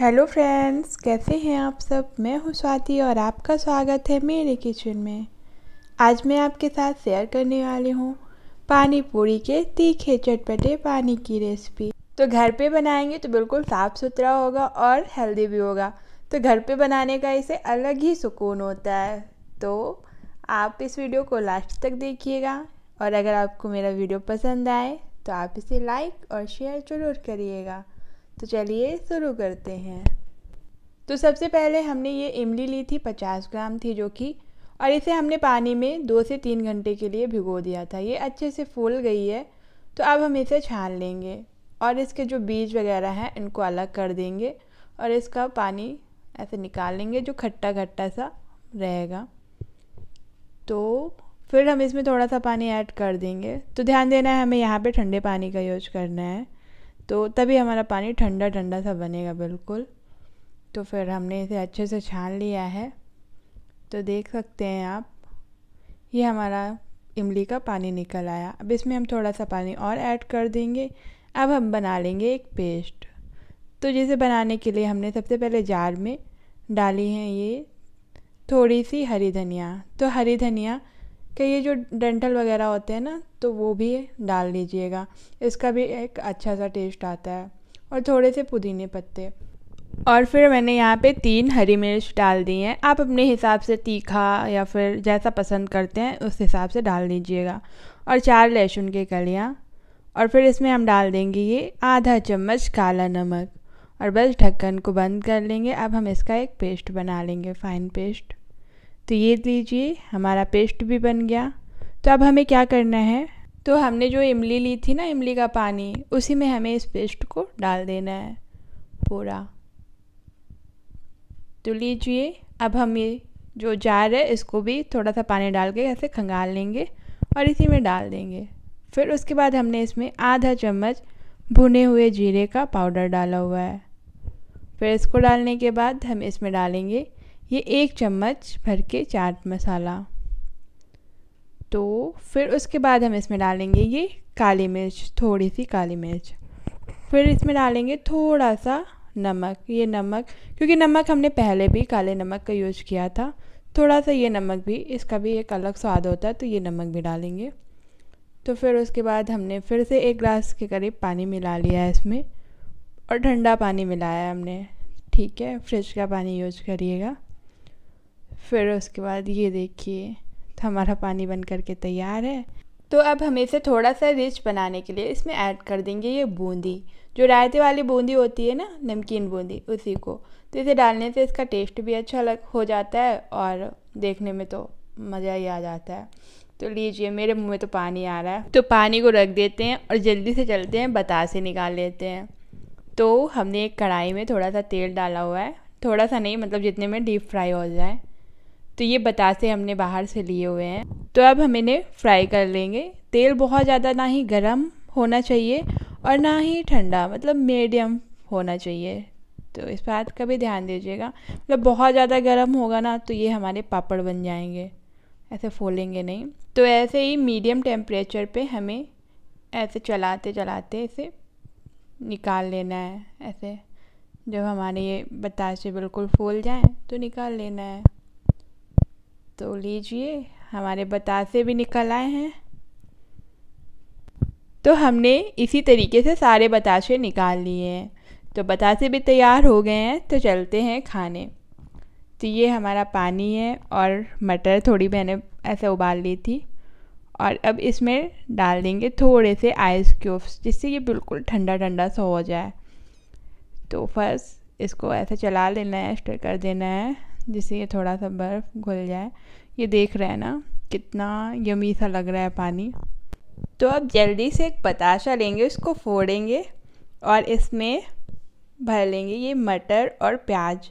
Hello friends कैसे हैं आप सब मैं हूं स्वाति और आपका स्वागत है मेरे किचन में आज मैं आपके साथ शेयर करने वाली हूं पानी पूरी के तीखे चटपटे पानी की रेसिपी तो घर पे बनाएंगे तो बिल्कुल साफ़ सुथरा होगा और हेल्दी भी होगा तो घर पे बनाने का इसे अलग ही सुकून होता है तो आप इस वीडियो को लास्ट तक देखिएगा और अगर आपको मेरा वीडियो पसंद आए तो आप इसे लाइक और शेयर ज़रूर करिएगा तो चलिए शुरू करते हैं तो सबसे पहले हमने ये इमली ली थी पचास ग्राम थी जो कि और इसे हमने पानी में दो से तीन घंटे के लिए भिगो दिया था ये अच्छे से फूल गई है तो अब हम इसे छान लेंगे और इसके जो बीज वगैरह हैं इनको अलग कर देंगे और इसका पानी ऐसे निकाल लेंगे जो खट्टा खट्टा सा रहेगा तो फिर हम इसमें थोड़ा सा पानी ऐड कर देंगे तो ध्यान देना है हमें यहाँ पे ठंडे पानी का यूज करना है तो तभी हमारा पानी ठंडा ठंडा सा बनेगा बिल्कुल तो फिर हमने इसे अच्छे से छान लिया है तो देख सकते हैं आप ये हमारा इमली का पानी निकल आया अब इसमें हम थोड़ा सा पानी और ऐड कर देंगे अब हम बना लेंगे एक पेस्ट तो जिसे बनाने के लिए हमने सबसे पहले जार में डाली हैं ये थोड़ी सी हरी धनिया तो हरी धनिया कि ये जो डेंटल वगैरह होते हैं ना तो वो भी डाल लीजिएगा इसका भी एक अच्छा सा टेस्ट आता है और थोड़े से पुदीने पत्ते और फिर मैंने यहाँ पे तीन हरी मिर्च डाल दी हैं आप अपने हिसाब से तीखा या फिर जैसा पसंद करते हैं उस हिसाब से डाल दीजिएगा और चार लहसुन के कलियाँ और फिर इसमें हम डाल देंगे ये आधा चम्मच काला नमक और बस ढक्कन को बंद कर लेंगे अब हम इसका एक पेस्ट बना लेंगे फ़ाइन पेस्ट तो ये लीजिए हमारा पेस्ट भी बन गया तो अब हमें क्या करना है तो हमने जो इमली ली थी ना इमली का पानी उसी में हमें इस पेस्ट को डाल देना है पूरा तो लीजिए अब हम ये जो जार है इसको भी थोड़ा सा पानी डाल के ऐसे खंगाल लेंगे और इसी में डाल देंगे फिर उसके बाद हमने इसमें आधा चम्मच भुने हुए जीरे का पाउडर डाला हुआ है फिर इसको डालने के बाद हम इसमें डालेंगे ये एक चम्मच भर के चाट मसाला तो फिर उसके बाद हम इसमें डालेंगे ये काली मिर्च थोड़ी सी काली मिर्च फिर इसमें डालेंगे थोड़ा सा नमक ये नमक क्योंकि नमक हमने पहले भी काले नमक का यूज किया था थोड़ा सा ये नमक भी इसका भी एक अलग स्वाद होता है तो ये नमक भी डालेंगे तो फिर उसके बाद हमने फिर से एक ग्लास के करीब पानी मिला लिया है इसमें और ठंडा पानी मिलाया हमने ठीक है फ्रिज का पानी यूज करिएगा फिर उसके बाद ये देखिए तो हमारा पानी बन करके तैयार है तो अब हम इसे थोड़ा सा रिच बनाने के लिए इसमें ऐड कर देंगे ये बूंदी जो रायते वाली बूंदी होती है ना नमकीन बूंदी उसी को तो इसे डालने से इसका टेस्ट भी अच्छा लग हो जाता है और देखने में तो मज़ा ही आ जाता है तो लीजिए मेरे मुंह में तो पानी आ रहा है तो पानी को रख देते हैं और जल्दी से चलते हैं बतासे निकाल लेते हैं तो हमने एक कढ़ाई में थोड़ा सा तेल डाला हुआ है थोड़ा सा नहीं मतलब जितने में डीप फ्राई हो जाए तो ये बतासे हमने बाहर से लिए हुए हैं तो अब हम इन्हें फ्राई कर लेंगे तेल बहुत ज़्यादा ना ही गर्म होना चाहिए और ना ही ठंडा मतलब मीडियम होना चाहिए तो इस बात का भी ध्यान दीजिएगा मतलब बहुत ज़्यादा गर्म होगा ना तो ये हमारे पापड़ बन जाएंगे ऐसे फोलेंगे नहीं तो ऐसे ही मीडियम टेम्परेचर पे हमें ऐसे चलाते चलाते इसे निकाल लेना है ऐसे जब हमारे ये बताशे बिल्कुल फूल जाएँ तो निकाल लेना है तो लीजिए हमारे बतासे भी निकल आए हैं तो हमने इसी तरीके से सारे बताशे निकाल लिए हैं तो बतासे भी तैयार हो गए हैं तो चलते हैं खाने तो ये हमारा पानी है और मटर थोड़ी मैंने ऐसे उबाल ली थी और अब इसमें डाल देंगे थोड़े से आइस क्यूब्स जिससे ये बिल्कुल ठंडा ठंडा सा हो जाए तो फर्स्ट इसको ऐसे चला लेना है स्टर कर देना है जिससे ये थोड़ा सा बर्फ़ घुल जाए ये देख रहे हैं ना कितना यमी सा लग रहा है पानी तो अब जल्दी से एक पताशा लेंगे उसको फोड़ेंगे और इसमें भर लेंगे ये मटर और प्याज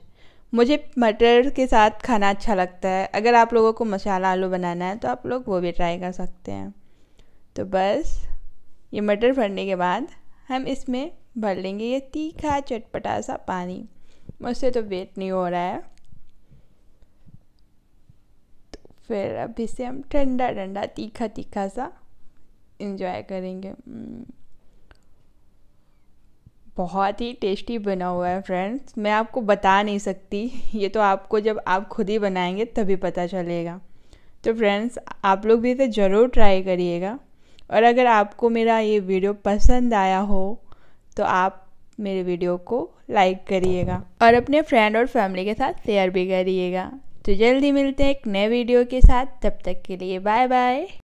मुझे मटर के साथ खाना अच्छा लगता है अगर आप लोगों को मसाला आलू बनाना है तो आप लोग वो भी ट्राई कर सकते हैं तो बस ये मटर भरने के बाद हम इसमें भर लेंगे ये तीखा चटपटा सा पानी मुझसे तो वेट नहीं हो रहा है फिर अभी से हम ठंडा ठंडा तीखा तीखा सा इंजॉय करेंगे हम्म। बहुत ही टेस्टी बना हुआ है फ्रेंड्स मैं आपको बता नहीं सकती ये तो आपको जब आप खुद ही बनाएंगे तभी पता चलेगा तो फ्रेंड्स आप लोग भी इसे ज़रूर ट्राई करिएगा और अगर आपको मेरा ये वीडियो पसंद आया हो तो आप मेरे वीडियो को लाइक करिएगा और अपने फ्रेंड और फैमिली के साथ शेयर भी करिएगा तो जल्दी मिलते हैं एक नए वीडियो के साथ तब तक के लिए बाय बाय